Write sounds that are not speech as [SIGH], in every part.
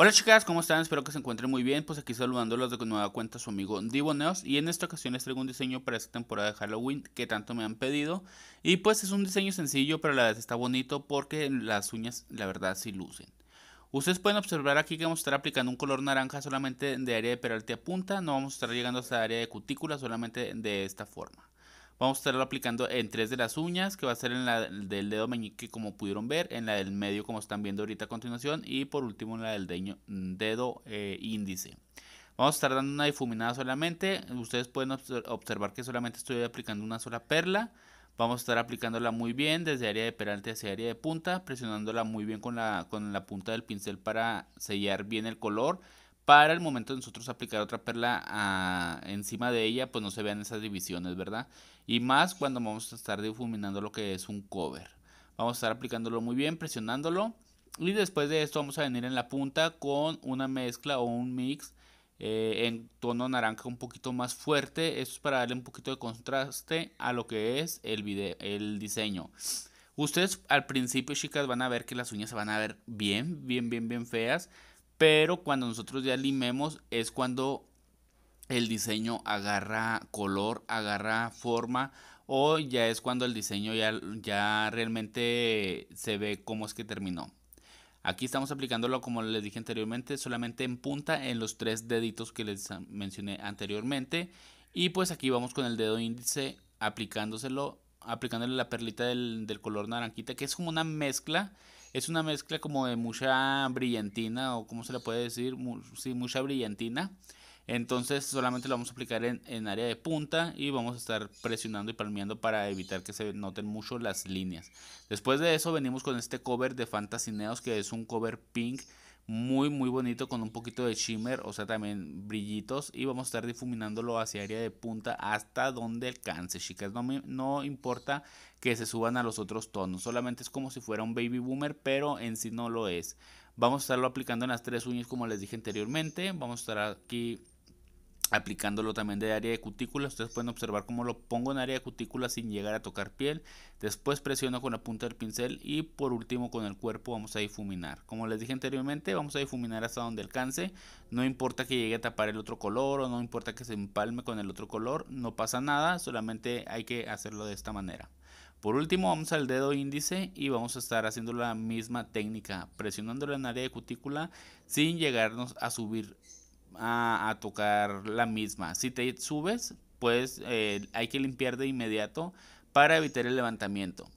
Hola chicas, ¿cómo están? Espero que se encuentren muy bien. Pues aquí saludándolos de nueva cuenta su amigo Neos Y en esta ocasión les traigo un diseño para esta temporada de Halloween que tanto me han pedido. Y pues es un diseño sencillo, pero a la vez está bonito porque las uñas la verdad sí lucen. Ustedes pueden observar aquí que vamos a estar aplicando un color naranja solamente de área de peralte a punta. No vamos a estar llegando hasta área de cutícula solamente de esta forma. Vamos a estarlo aplicando en tres de las uñas, que va a ser en la del dedo meñique como pudieron ver, en la del medio como están viendo ahorita a continuación y por último en la del mm, dedo eh, índice. Vamos a estar dando una difuminada solamente, ustedes pueden observar que solamente estoy aplicando una sola perla. Vamos a estar aplicándola muy bien desde área de peralte hacia área de punta, presionándola muy bien con la, con la punta del pincel para sellar bien el color para el momento de nosotros aplicar otra perla encima de ella, pues no se vean esas divisiones, ¿verdad? Y más cuando vamos a estar difuminando lo que es un cover. Vamos a estar aplicándolo muy bien, presionándolo. Y después de esto vamos a venir en la punta con una mezcla o un mix eh, en tono naranja un poquito más fuerte. Esto es para darle un poquito de contraste a lo que es el, el diseño. Ustedes al principio, chicas, van a ver que las uñas se van a ver bien, bien, bien, bien feas pero cuando nosotros ya limemos es cuando el diseño agarra color, agarra forma o ya es cuando el diseño ya, ya realmente se ve cómo es que terminó. Aquí estamos aplicándolo como les dije anteriormente, solamente en punta en los tres deditos que les mencioné anteriormente. Y pues aquí vamos con el dedo índice aplicándoselo, aplicándole la perlita del, del color naranquita, que es como una mezcla es una mezcla como de mucha brillantina, o como se le puede decir, sí, mucha brillantina. Entonces solamente lo vamos a aplicar en, en, área de punta y vamos a estar presionando y palmeando para evitar que se noten mucho las líneas. Después de eso venimos con este cover de Fantasy Neos que es un cover pink muy muy bonito con un poquito de shimmer, o sea también brillitos y vamos a estar difuminándolo hacia área de punta hasta donde alcance chicas, no, no importa que se suban a los otros tonos, solamente es como si fuera un baby boomer pero en sí no lo es. Vamos a estarlo aplicando en las tres uñas como les dije anteriormente, vamos a estar aquí aplicándolo también de área de cutícula. Ustedes pueden observar cómo lo pongo en área de cutícula sin llegar a tocar piel. Después presiono con la punta del pincel y por último con el cuerpo vamos a difuminar. Como les dije anteriormente, vamos a difuminar hasta donde alcance. No importa que llegue a tapar el otro color o no importa que se empalme con el otro color, no pasa nada, solamente hay que hacerlo de esta manera. Por último vamos al dedo índice y vamos a estar haciendo la misma técnica, presionándolo en área de cutícula sin llegarnos a subir a, tocar la misma. Si te subes, pues eh, hay que limpiar de inmediato para evitar el levantamiento.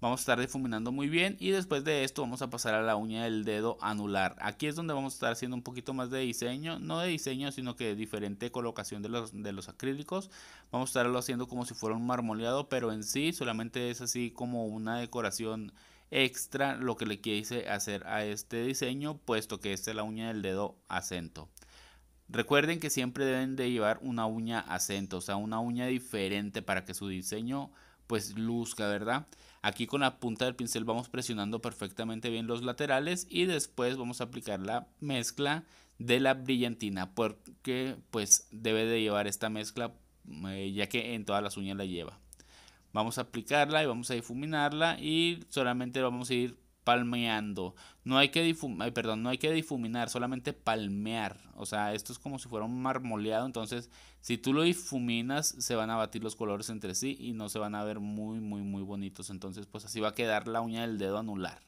Vamos a estar difuminando muy bien y después de esto vamos a pasar a la uña del dedo anular. Aquí es donde vamos a estar haciendo un poquito más de diseño, no de diseño sino que de diferente colocación de los, de los acrílicos. Vamos a estarlo haciendo como si fuera un marmoleado pero en sí solamente es así como una decoración extra lo que le quise hacer a este diseño puesto que esta es la uña del dedo acento. Recuerden que siempre deben de llevar una uña acento, o sea, una uña diferente para que su diseño pues luzca, ¿verdad? Aquí con la punta del pincel vamos presionando perfectamente bien los laterales y después vamos a aplicar la mezcla de la brillantina porque pues debe de llevar esta mezcla eh, ya que en todas las uñas la lleva. Vamos a aplicarla y vamos a difuminarla y solamente vamos a ir palmeando. No hay que difuminar, perdón, no hay que difuminar, solamente palmear. O sea, esto es como si fuera un marmoleado, entonces si tú lo difuminas se van a batir los colores entre sí y no se van a ver muy muy muy bonitos, entonces pues así va a quedar la uña del dedo anular.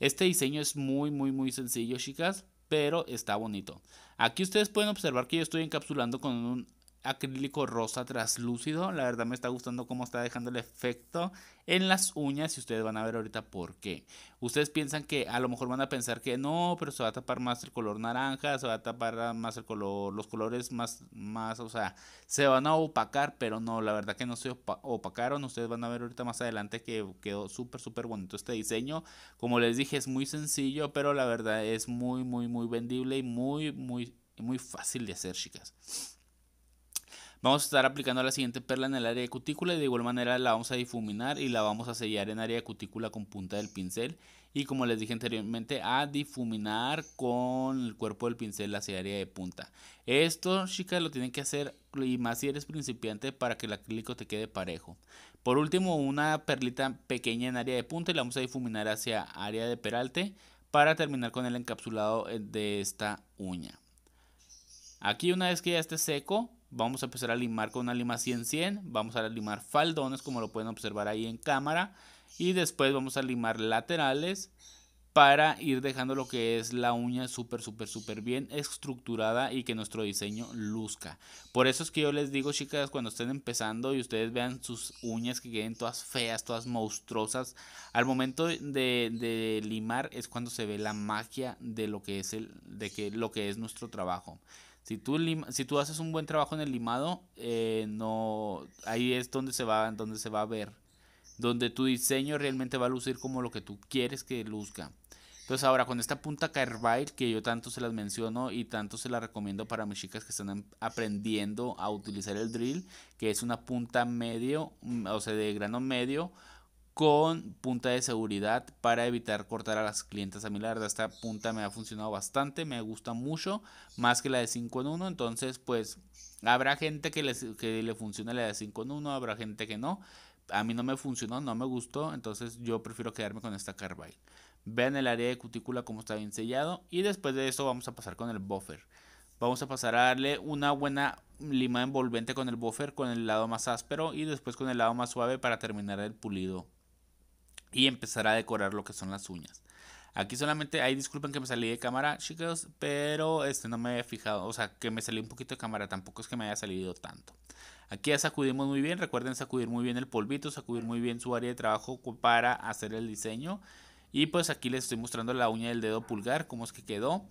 Este diseño es muy muy muy sencillo, chicas, pero está bonito. Aquí ustedes pueden observar que yo estoy encapsulando con un acrílico rosa traslúcido. La verdad me está gustando cómo está dejando el efecto en las uñas y ustedes van a ver ahorita por qué. Ustedes piensan que a lo mejor van a pensar que no, pero se va a tapar más el color naranja, se va a tapar más el color, los colores más, más, o sea, se van a opacar, pero no, la verdad que no se opacaron. Ustedes van a ver ahorita más adelante que quedó súper, súper bonito este diseño. Como les dije, es muy sencillo, pero la verdad es muy, muy, muy vendible y muy, muy, muy fácil de hacer, chicas. Vamos a estar aplicando la siguiente perla en el área de cutícula y de igual manera la vamos a difuminar y la vamos a sellar en área de cutícula con punta del pincel. Y como les dije anteriormente, a difuminar con el cuerpo del pincel hacia área de punta. Esto, chicas, lo tienen que hacer y más si eres principiante para que el acrílico te quede parejo. Por último, una perlita pequeña en área de punta y la vamos a difuminar hacia área de peralte para terminar con el encapsulado de esta uña. Aquí una vez que ya esté seco, vamos a empezar a limar con una lima 100-100, vamos a limar faldones como lo pueden observar ahí en cámara y después vamos a limar laterales para ir dejando lo que es la uña súper, súper, súper bien estructurada y que nuestro diseño luzca. Por eso es que yo les digo, chicas, cuando estén empezando y ustedes vean sus uñas que queden todas feas, todas monstruosas, al momento de, limar es cuando se ve la magia de lo que es, el, de que, lo que es nuestro trabajo. Si tú, si tú haces un buen trabajo en el limado, eh, no, ahí es donde se, va, donde se va a ver. Donde tu diseño realmente va a lucir como lo que tú quieres que luzca. Entonces ahora con esta punta Carbide que yo tanto se las menciono y tanto se la recomiendo para mis chicas que están em, aprendiendo a utilizar el drill, que es una punta medio, mm, o sea, de grano medio con punta de seguridad para evitar cortar a las clientes a mi verdad Esta punta me ha funcionado bastante, me gusta mucho, más que la de 5 en 1. Entonces, pues habrá gente que, le funcione la de 5 en 1, habrá gente que no. A mí no me funcionó, no me gustó, entonces yo prefiero quedarme con esta carbide. Vean el área de cutícula como está bien sellado y después de eso vamos a pasar con el buffer. Vamos a pasar a darle una buena lima envolvente con el buffer, con el lado más áspero y después con el lado más suave para terminar el pulido y empezar a decorar lo que son las uñas. Aquí solamente, hay, disculpen que me salí de cámara, chicos, pero este no me había fijado, o sea, que me salí un poquito de cámara, tampoco es que me haya salido tanto. Aquí ya sacudimos muy bien, recuerden sacudir muy bien el polvito, sacudir muy bien su área de trabajo para hacer el diseño. Y pues aquí les estoy mostrando la uña del dedo pulgar, cómo es que quedó.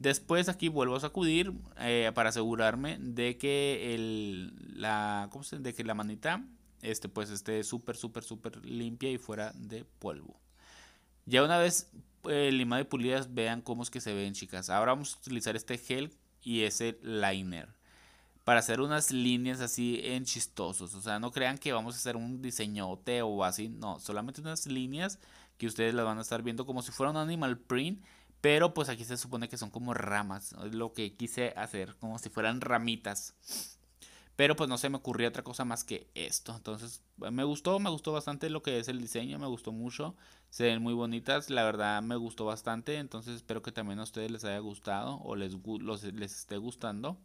Después aquí vuelvo a sacudir eh, para asegurarme de que, el, la, ¿cómo se, de que la manita este pues esté súper, súper, súper limpia y fuera de polvo. Ya una vez eh, limado limada y pulidas, vean cómo es que se ven, chicas. Ahora vamos a utilizar este gel y ese liner para hacer unas líneas así en chistosos. O sea, no crean que vamos a hacer un diseñote o así. No, solamente unas líneas que ustedes las van a estar viendo como si fuera un animal print. Pero pues aquí se supone que son como ramas. Es lo que quise hacer, como si fueran ramitas. Pero pues no se me ocurría otra cosa más que esto. Entonces eh, me gustó, me gustó bastante lo que es el diseño, me gustó mucho. Se ven muy bonitas, la verdad me gustó bastante. Entonces espero que también a ustedes les haya gustado o les, les esté gustando.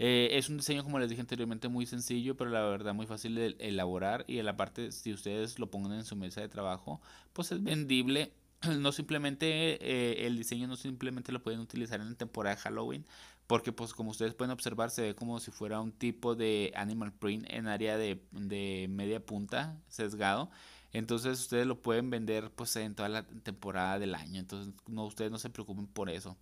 Eh, es un diseño, como les dije anteriormente, muy sencillo, pero la verdad muy fácil de elaborar. Y en la parte, si ustedes lo ponen en su mesa de trabajo, pues es vendible. [CLEARS THROAT] No simplemente eh, el diseño, no simplemente lo pueden utilizar en la temporada de Halloween, porque pues como ustedes pueden observar se ve como si fuera un tipo de animal print en área de, media punta sesgado. Entonces ustedes lo pueden vender pues en toda la temporada del año. Entonces no, ustedes no se preocupen por eso.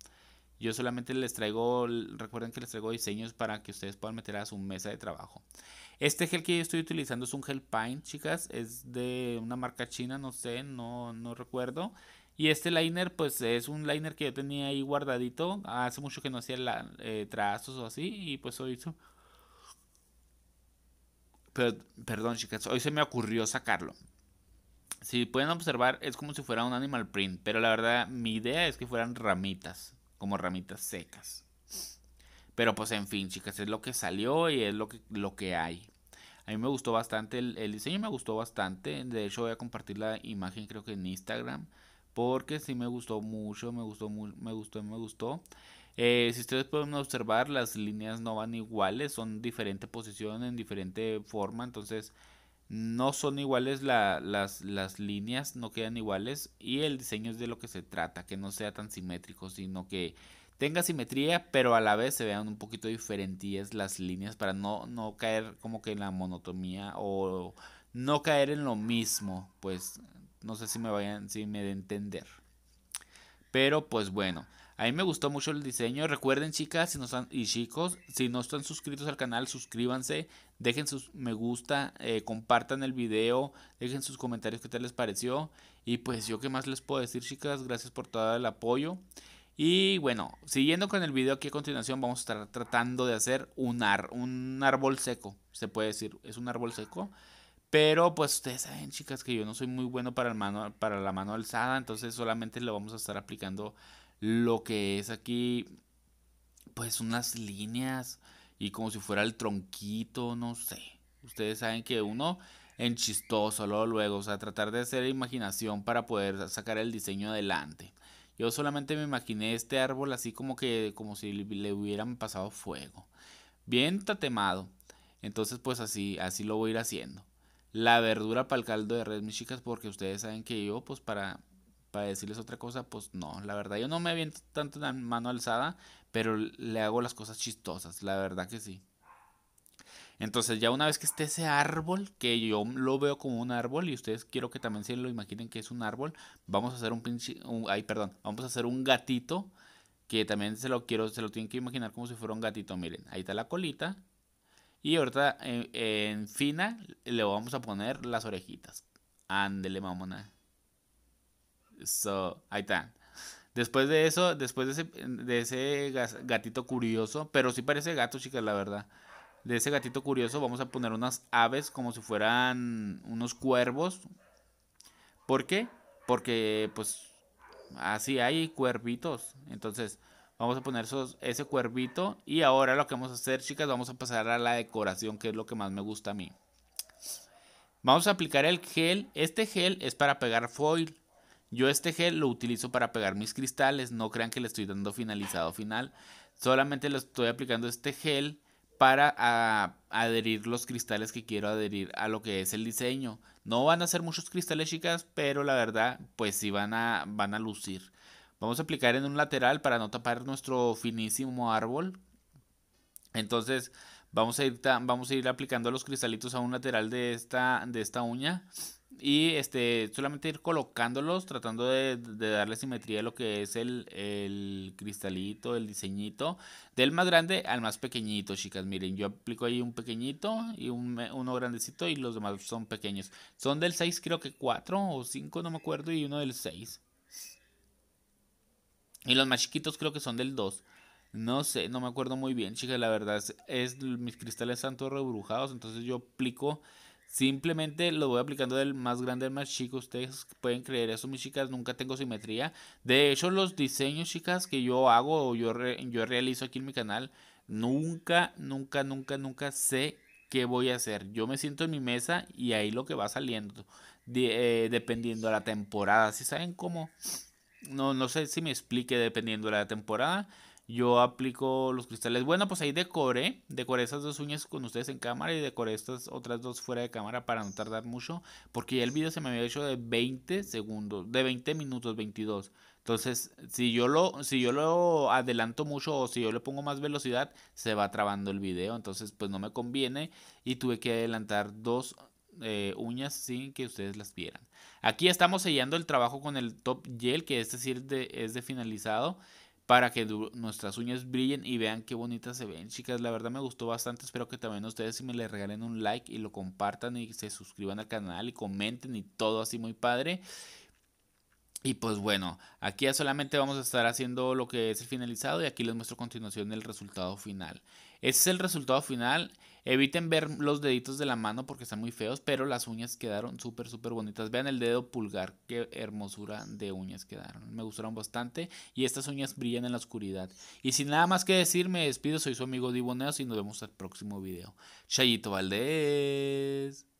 Yo solamente les traigo, recuerden que les traigo diseños para que ustedes puedan meter a su mesa de trabajo. Este gel que yo estoy utilizando es un gel paint, chicas. Es de una marca china, no sé, no, no recuerdo. Y este liner, pues es un liner que yo tenía ahí guardadito. Hace mucho que no hacía eh, trazos o así. Y pues hoy. hizo. Pero, perdón, chicas. Hoy se me ocurrió sacarlo. Si pueden observar, es como si fuera un animal print. Pero la verdad, mi idea es que fueran ramitas. Como ramitas secas. Pero pues en fin, chicas. Es lo que salió y es lo que, lo que hay. A mí me gustó bastante el, el diseño. Me gustó bastante. De hecho, voy a compartir la imagen, creo que en Instagram. Porque sí me gustó mucho, me gustó, me gustó, me gustó. Eh, si ustedes pueden observar, las líneas no van iguales, son diferente posición, en diferente forma. Entonces, no son iguales las, líneas, no quedan iguales. Y el diseño es de lo que se trata, que no sea tan simétrico, sino que tenga simetría, pero a la vez se vean un poquito diferentes las líneas para no, no caer como que en la monotomía o no caer en lo mismo. Pues no sé si me vayan, si me de entender. Pero pues bueno, a mí me gustó mucho el diseño. Recuerden chicas si no están, y chicos, si no están suscritos al canal, suscríbanse, dejen sus me gusta, eh, compartan el video, dejen sus comentarios qué tal les pareció. Y pues yo qué más les puedo decir chicas, gracias por todo el apoyo. Y bueno, siguiendo con el video aquí a continuación, vamos a estar tratando de hacer un, un árbol seco, se puede decir, es un árbol seco. Pero pues ustedes saben, chicas, que yo no soy muy bueno para, para la mano alzada, entonces solamente le vamos a estar aplicando lo que es aquí, pues unas líneas y como si fuera el tronquito, no sé. Ustedes saben que uno en chistoso, luego, luego, o sea, tratar de hacer imaginación para poder sacar el diseño adelante. Yo solamente me imaginé este árbol así como que, como si le hubieran pasado fuego. Bien tatemado. Entonces pues así, así lo voy a ir haciendo la verdura para el caldo de res, mis chicas, porque ustedes saben que yo, pues para, para decirles otra cosa, pues no, la verdad, yo no me aviento tanto la mano alzada, pero le hago las cosas chistosas, la verdad que sí. Entonces ya una vez que esté ese árbol, que yo lo veo como un árbol y ustedes quiero que también se lo imaginen que es un árbol, vamos a hacer un pinche, ay perdón, vamos a hacer un gatito que también se lo quiero, se lo tienen que imaginar como si fuera un gatito, miren, ahí está la colita, y ahorita en, fina le vamos a poner las orejitas. Ándele, mamona. So, ahí está. Después de eso, después de ese, de ese gatito curioso, pero sí parece gato, chicas, la verdad. De ese gatito curioso vamos a poner unas aves como si fueran unos cuervos. ¿Por qué? Porque pues así hay cuervitos. Entonces, Vamos a poner ese cuervito. Y ahora lo que vamos a hacer, chicas, vamos a pasar a la decoración, que es lo que más me gusta a mí. Vamos a aplicar el gel. Este gel es para pegar foil. Yo este gel lo utilizo para pegar mis cristales. No crean que le estoy dando finalizado final. Solamente le estoy aplicando este gel para ah, adherir los cristales que quiero adherir a lo que es el diseño. No van a ser muchos cristales, chicas, pero la verdad, pues sí van a, van a lucir. Vamos a aplicar en un lateral para no tapar nuestro finísimo árbol. Entonces vamos a ir, vamos a ir aplicando los cristalitos a un lateral de esta, de esta uña. Y este, solamente ir colocándolos, tratando de, darle simetría a lo que es el, cristalito, el diseñito, del más grande al más pequeñito, chicas. Miren, yo aplico ahí un pequeñito y un, uno grandecito y los demás son pequeños. Son del 6, creo que 4 o 5, no me acuerdo, y uno del 6. Y los más chiquitos creo que son del 2. No sé, no me acuerdo muy bien, chicas. La verdad es, mis cristales están todos rebrujados. Entonces yo aplico. Simplemente lo voy aplicando del más grande al más chico. Ustedes pueden creer eso, mis chicas. Nunca tengo simetría. De hecho, los diseños, chicas, que yo hago o yo, yo realizo aquí en mi canal, nunca, nunca, nunca, nunca sé qué voy a hacer. Yo me siento en mi mesa y ahí lo que va saliendo. Eh, dependiendo de la temporada. Si saben cómo? no, no sé si me explique dependiendo de la temporada. Yo aplico los cristales. Bueno, pues ahí decoré. Decoré esas dos uñas con ustedes en cámara y decoré estas otras dos fuera de cámara para no tardar mucho. Porque ya el video se me había hecho de 20 segundos, de 20 minutos, 22. Entonces, si yo lo, si yo lo adelanto mucho o si yo le pongo más velocidad, se va trabando el video. Entonces, pues no me conviene. Y tuve que adelantar dos eh, uñas sin que ustedes las vieran. Aquí estamos sellando el trabajo con el top gel, que este es decir, es de finalizado, para que nuestras uñas brillen y vean qué bonitas se ven. Chicas, la verdad me gustó bastante, espero que también ustedes si me les regalen un like y lo compartan y se suscriban al canal y comenten y todo así muy padre. Y pues bueno, aquí ya solamente vamos a estar haciendo lo que es el finalizado y aquí les muestro a continuación el resultado final. Ese es el resultado final. Eviten ver los deditos de la mano porque están muy feos, pero las uñas quedaron súper, súper bonitas. Vean el dedo pulgar, qué hermosura de uñas quedaron. Me gustaron bastante y estas uñas brillan en la oscuridad. Y sin nada más que decir, me despido. Soy su amigo Diboneos y nos vemos al próximo video. Chayito Valdés.